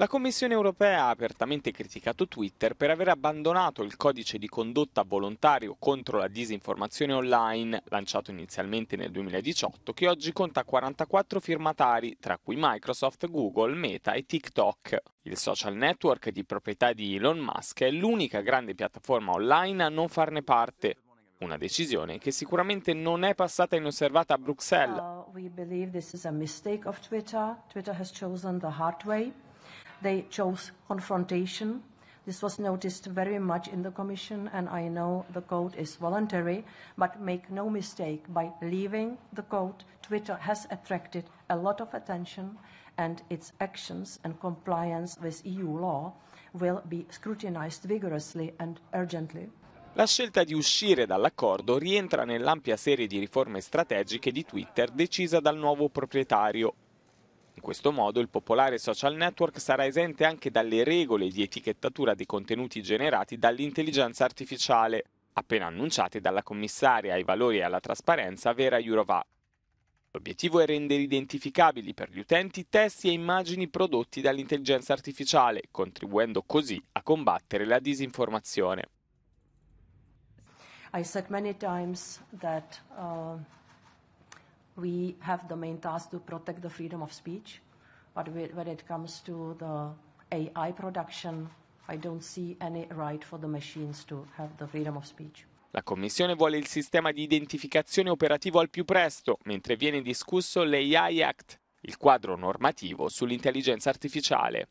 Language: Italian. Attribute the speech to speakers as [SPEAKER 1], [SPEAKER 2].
[SPEAKER 1] La Commissione europea ha apertamente criticato Twitter per aver abbandonato il codice di condotta volontario contro la disinformazione online, lanciato inizialmente nel 2018, che oggi conta 44 firmatari, tra cui Microsoft, Google, Meta e TikTok. Il social network di proprietà di Elon Musk è l'unica grande piattaforma online a non farne parte, una decisione che sicuramente non è passata inosservata a Bruxelles. Uh,
[SPEAKER 2] They chose confrontation. This was noticed very much in the Commission, and I know the code is voluntary, but make no mistake, by leaving the code, Twitter has attracted a lot of attention, and its actions and compliance with EU law will be scrutinized vigorously and urgently.
[SPEAKER 1] La scelta di uscire dall'accordo rientra nell'ampia serie di riforme strategiche di Twitter decisa dal nuovo proprietario, In questo modo il popolare social network sarà esente anche dalle regole di etichettatura dei contenuti generati dall'intelligenza artificiale, appena annunciate dalla commissaria ai valori e alla trasparenza Vera Jourova. L'obiettivo è rendere identificabili per gli utenti testi e immagini prodotti dall'intelligenza artificiale, contribuendo così a combattere la disinformazione.
[SPEAKER 2] I said many times that uh we have the main task to protect the freedom of speech. But when it comes to the AI production, I don't see any right for the machines to have the freedom of speech.
[SPEAKER 1] La Commissione vuole il sistema di identificazione operativo al più presto, mentre viene discusso l'AI Act, il quadro normativo sull'intelligenza artificiale.